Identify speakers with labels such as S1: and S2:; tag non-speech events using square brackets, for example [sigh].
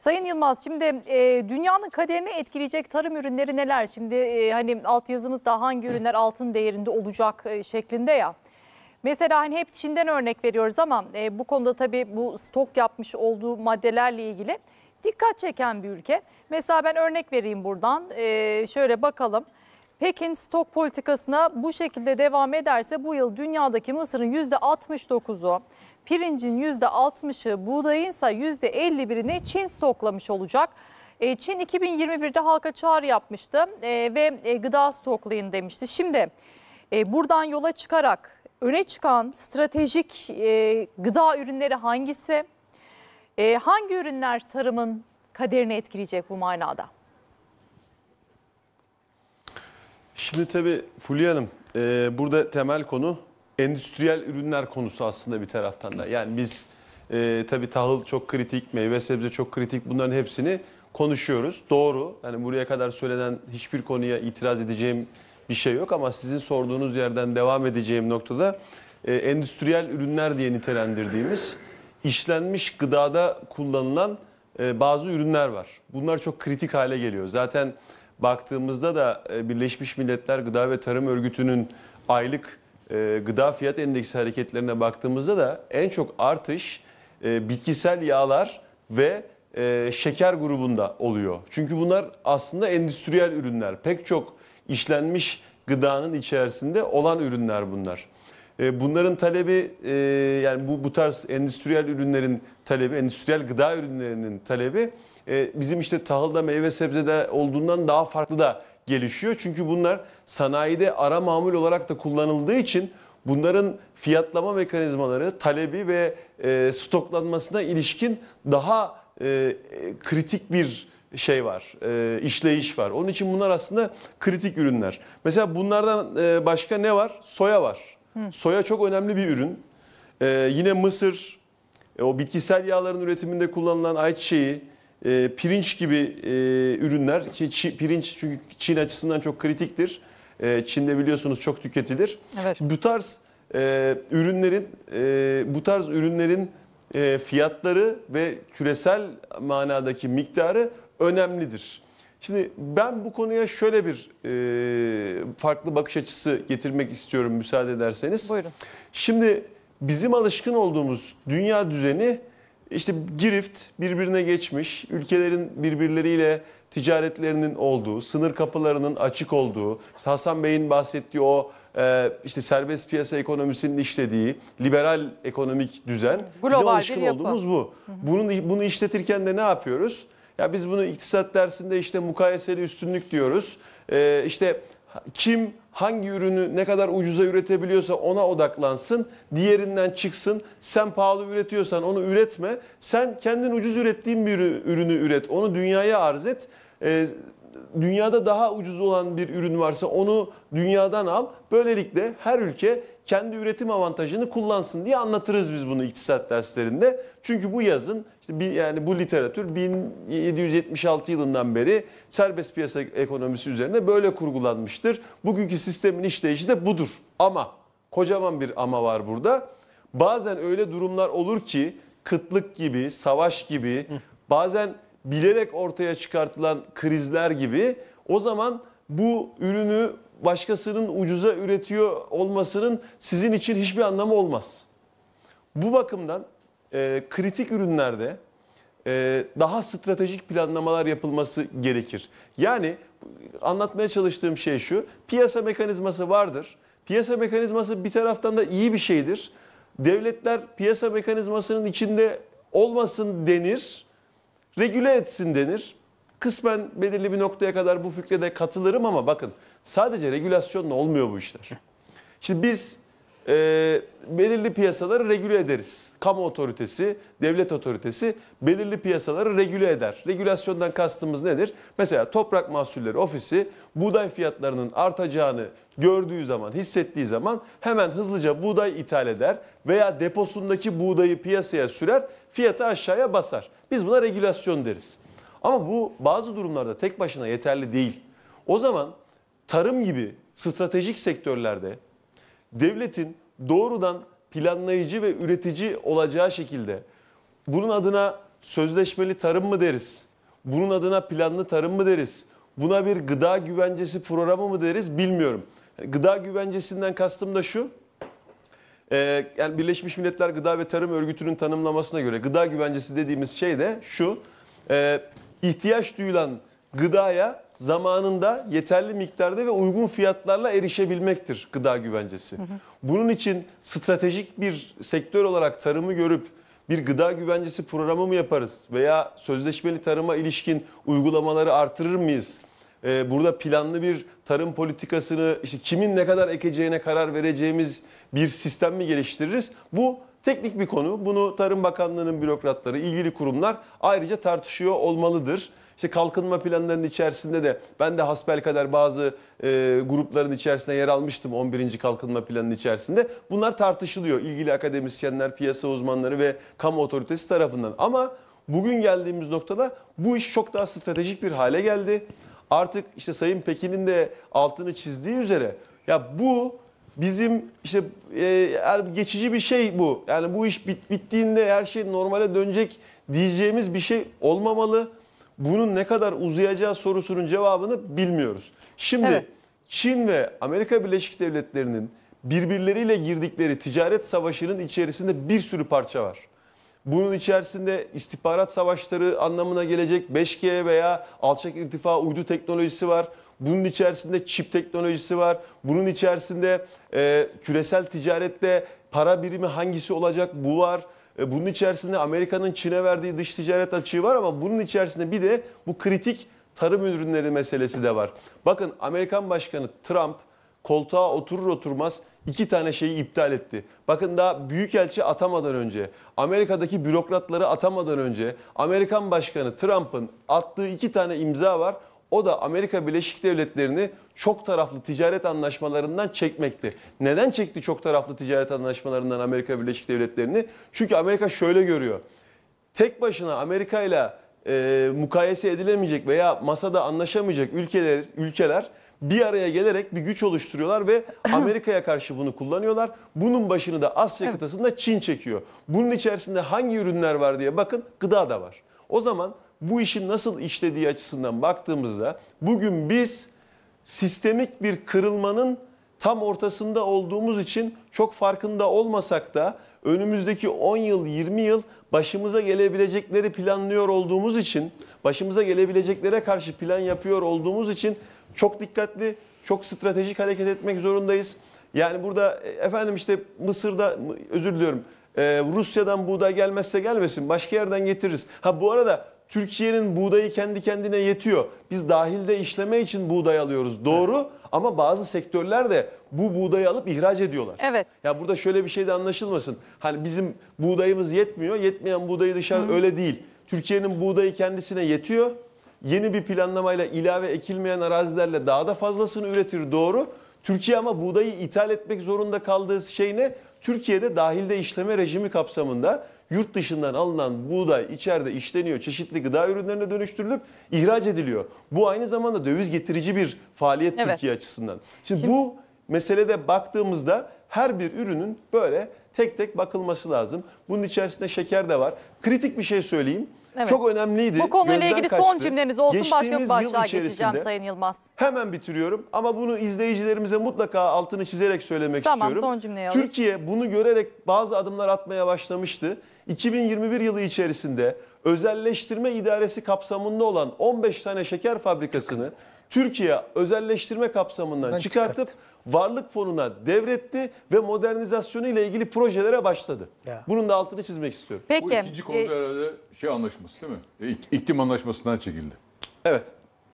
S1: Sayın Yılmaz şimdi e, dünyanın kaderini etkileyecek tarım ürünleri neler? Şimdi e, hani altyazımızda hangi ürünler altın değerinde olacak e, şeklinde ya. Mesela hani hep Çin'den örnek veriyoruz ama e, bu konuda tabii bu stok yapmış olduğu maddelerle ilgili dikkat çeken bir ülke. Mesela ben örnek vereyim buradan. E, şöyle bakalım. Pekin stok politikasına bu şekilde devam ederse bu yıl dünyadaki mısırın %69'u, Pirincin %60'ı, buğdayın ise %51'ini Çin soklamış olacak. E, Çin 2021'de halka çağrı yapmıştı e, ve e, gıda stoklayın demişti. Şimdi buradan yola çıkarak öne çıkan stratejik gıda ürünleri hangisi? Hangi ürünler tarımın kaderini etkileyecek bu manada? Şimdi tabii Fulya Hanım burada temel konu endüstriyel ürünler konusu aslında bir taraftan da. Yani biz e, tabii tahıl çok kritik, meyve sebze çok kritik bunların hepsini konuşuyoruz. Doğru. Yani buraya kadar söylenen hiçbir konuya itiraz edeceğim bir şey yok ama sizin sorduğunuz yerden devam edeceğim noktada e, endüstriyel ürünler diye nitelendirdiğimiz işlenmiş gıdada kullanılan e, bazı ürünler var. Bunlar çok kritik hale geliyor. Zaten baktığımızda da e, Birleşmiş Milletler Gıda ve Tarım Örgütü'nün aylık e, gıda fiyat endeksi hareketlerine baktığımızda da en çok artış e, bitkisel yağlar ve e, şeker grubunda oluyor. Çünkü bunlar aslında endüstriyel ürünler. Pek çok işlenmiş gıdanın içerisinde olan ürünler bunlar. bunların talebi yani bu, bu tarz endüstriyel ürünlerin talebi, endüstriyel gıda ürünlerinin talebi bizim işte tahılda meyve sebzede olduğundan daha farklı da gelişiyor. Çünkü bunlar sanayide ara mamul olarak da kullanıldığı için bunların fiyatlama mekanizmaları talebi ve e, stoklanmasına ilişkin daha e, kritik bir şey var, e, işleyiş var. Onun için bunlar aslında kritik ürünler. Mesela bunlardan e, başka ne var? Soya var. Hı. Soya çok önemli bir ürün. E, yine mısır, e, o bitkisel yağların üretiminde kullanılan ayçiçeği, e, pirinç gibi e, ürünler ki çi, pirinç çünkü Çin açısından çok kritiktir. E, Çin'de biliyorsunuz çok tüketilir. Evet. Şimdi bu tarz e, ürünlerin e, bu tarz ürünlerin e, fiyatları ve küresel manadaki miktarı önemlidir. Şimdi ben bu konuya şöyle bir e, farklı bakış açısı getirmek istiyorum müsaade ederseniz. Buyurun. Şimdi bizim alışkın olduğumuz dünya düzeni işte girift birbirine geçmiş, ülkelerin birbirleriyle ticaretlerinin olduğu, sınır kapılarının açık olduğu, Hasan Bey'in bahsettiği o e, işte serbest piyasa ekonomisinin işlediği liberal ekonomik düzen Global bizim alışkın olduğumuz bu. Bunun bunu işletirken de ne yapıyoruz? Ya biz bunu iktisat dersinde işte mukayeseli üstünlük diyoruz. E, işte kim hangi ürünü ne kadar ucuza üretebiliyorsa ona odaklansın. Diğerinden çıksın. Sen pahalı üretiyorsan onu üretme. Sen kendin ucuz ürettiğin bir ürünü üret. Onu dünyaya arz et. Ee, dünyada daha ucuz olan bir ürün varsa onu dünyadan al. Böylelikle her ülke kendi üretim avantajını kullansın diye anlatırız biz bunu iktisat derslerinde. Çünkü bu yazın işte bir, yani bu literatür 1776 yılından beri serbest piyasa ekonomisi üzerine böyle kurgulanmıştır. Bugünkü sistemin işleyişi de budur. Ama kocaman bir ama var burada. Bazen öyle durumlar olur ki kıtlık gibi, savaş gibi, bazen bilerek ortaya çıkartılan krizler gibi o zaman bu ürünü başkasının ucuza üretiyor olmasının sizin için hiçbir anlamı olmaz. Bu bakımdan e, kritik ürünlerde e, daha stratejik planlamalar yapılması gerekir. Yani anlatmaya çalıştığım şey şu, piyasa mekanizması vardır. Piyasa mekanizması bir taraftan da iyi bir şeydir. Devletler piyasa mekanizmasının içinde olmasın denir, regüle etsin denir. Kısmen belirli bir noktaya kadar bu fikre de katılırım ama bakın sadece regülasyonla olmuyor bu işler. Şimdi biz e, belirli piyasaları regüle ederiz. Kamu otoritesi, devlet otoritesi belirli piyasaları regüle eder. Regülasyondan kastımız nedir? Mesela toprak mahsulleri ofisi buğday fiyatlarının artacağını gördüğü zaman, hissettiği zaman hemen hızlıca buğday ithal eder veya deposundaki buğdayı piyasaya sürer, fiyatı aşağıya basar. Biz buna regülasyon deriz. Ama bu bazı durumlarda tek başına yeterli değil. O zaman tarım gibi stratejik sektörlerde devletin doğrudan planlayıcı ve üretici olacağı şekilde bunun adına sözleşmeli tarım mı deriz? Bunun adına planlı tarım mı deriz? Buna bir gıda güvencesi programı mı deriz bilmiyorum. Gıda güvencesinden kastım da şu. E, yani Birleşmiş Milletler Gıda ve Tarım Örgütü'nün tanımlamasına göre gıda güvencesi dediğimiz şey de şu. E, ihtiyaç duyulan gıdaya zamanında yeterli miktarda ve uygun fiyatlarla erişebilmektir gıda güvencesi. Bunun için stratejik bir sektör olarak tarımı görüp bir gıda güvencesi programı mı yaparız veya sözleşmeli tarıma ilişkin uygulamaları artırır mıyız? Ee, burada planlı bir tarım politikasını işte kimin ne kadar ekeceğine karar vereceğimiz bir sistem mi geliştiririz? Bu Teknik bir konu. Bunu Tarım Bakanlığı'nın bürokratları, ilgili kurumlar ayrıca tartışıyor olmalıdır. İşte kalkınma planlarının içerisinde de ben de hasbel kadar bazı e, grupların içerisinde yer almıştım 11. kalkınma planının içerisinde. Bunlar tartışılıyor ilgili akademisyenler, piyasa uzmanları ve kamu otoritesi tarafından. Ama bugün geldiğimiz noktada bu iş çok daha stratejik bir hale geldi. Artık işte Sayın Pekin'in de altını çizdiği üzere ya bu bizim işte e, geçici bir şey bu. Yani bu iş bit, bittiğinde her şey normale dönecek diyeceğimiz bir şey olmamalı. Bunun ne kadar uzayacağı sorusunun cevabını bilmiyoruz. Şimdi evet. Çin ve Amerika Birleşik Devletleri'nin birbirleriyle girdikleri ticaret savaşının içerisinde bir sürü parça var. Bunun içerisinde istihbarat savaşları anlamına gelecek 5G veya alçak irtifa uydu teknolojisi var. Bunun içerisinde çip teknolojisi var. Bunun içerisinde e, küresel ticarette para birimi hangisi olacak bu var. E, bunun içerisinde Amerika'nın Çin'e verdiği dış ticaret açığı var ama bunun içerisinde bir de bu kritik tarım ürünleri meselesi de var. Bakın Amerikan Başkanı Trump koltuğa oturur oturmaz iki tane şeyi iptal etti. Bakın daha büyükelçi atamadan önce, Amerika'daki bürokratları atamadan önce Amerikan Başkanı Trump'ın attığı iki tane imza var. O da Amerika Birleşik Devletleri'ni çok taraflı ticaret anlaşmalarından çekmekti. Neden çekti çok taraflı ticaret anlaşmalarından Amerika Birleşik Devletleri'ni? Çünkü Amerika şöyle görüyor. Tek başına Amerika ile e, mukayese edilemeyecek veya masada anlaşamayacak ülkeler ülkeler bir araya gelerek bir güç oluşturuyorlar ve [laughs] Amerika'ya karşı bunu kullanıyorlar. Bunun başını da Asya kıtasında Çin çekiyor. Bunun içerisinde hangi ürünler var diye bakın gıda da var. O zaman bu işin nasıl işlediği açısından baktığımızda bugün biz sistemik bir kırılmanın tam ortasında olduğumuz için çok farkında olmasak da önümüzdeki 10 yıl 20 yıl başımıza gelebilecekleri planlıyor olduğumuz için başımıza gelebileceklere karşı plan yapıyor olduğumuz için çok dikkatli çok stratejik hareket etmek zorundayız. Yani burada e, efendim işte Mısır'da özür diliyorum e, Rusya'dan buğday gelmezse gelmesin başka yerden getiririz. Ha bu arada Türkiye'nin buğdayı kendi kendine yetiyor. Biz dahilde işleme için buğday alıyoruz. Doğru evet. ama bazı sektörler de bu buğdayı alıp ihraç ediyorlar. Evet. Ya burada şöyle bir şey de anlaşılmasın. Hani bizim buğdayımız yetmiyor. Yetmeyen buğdayı dışarı Hı. öyle değil. Türkiye'nin buğdayı kendisine yetiyor. Yeni bir planlamayla ilave ekilmeyen arazilerle daha da fazlasını üretir doğru. Türkiye ama buğdayı ithal etmek zorunda kaldığı şey ne? Türkiye'de dahilde işleme rejimi kapsamında yurt dışından alınan buğday içeride işleniyor, çeşitli gıda ürünlerine dönüştürülüp ihraç ediliyor. Bu aynı zamanda döviz getirici bir faaliyet evet. Türkiye açısından. Şimdi, Şimdi bu meselede baktığımızda her bir ürünün böyle tek tek bakılması lazım. Bunun içerisinde şeker de var. Kritik bir şey söyleyeyim. Evet. Çok önemliydi. Bu konuyla Gözden ilgili kaçtı. son cümleniz olsun Geçtiğimiz başka başlığa geçeceğim Sayın Yılmaz. Hemen bitiriyorum ama bunu izleyicilerimize mutlaka altını çizerek söylemek tamam, istiyorum. Tamam son cümleyi alayım. Türkiye bunu görerek bazı adımlar atmaya başlamıştı. 2021 yılı içerisinde özelleştirme idaresi kapsamında olan 15 tane şeker fabrikasını Türkiye özelleştirme kapsamından çıkartıp çıkart. varlık fonuna devretti ve modernizasyonu ile ilgili projelere başladı. Ya. Bunun da altını çizmek istiyorum. Peki. Bu ikinci konuda ee, herhalde şey anlaşması değil mi? İklim anlaşmasından çekildi. Evet.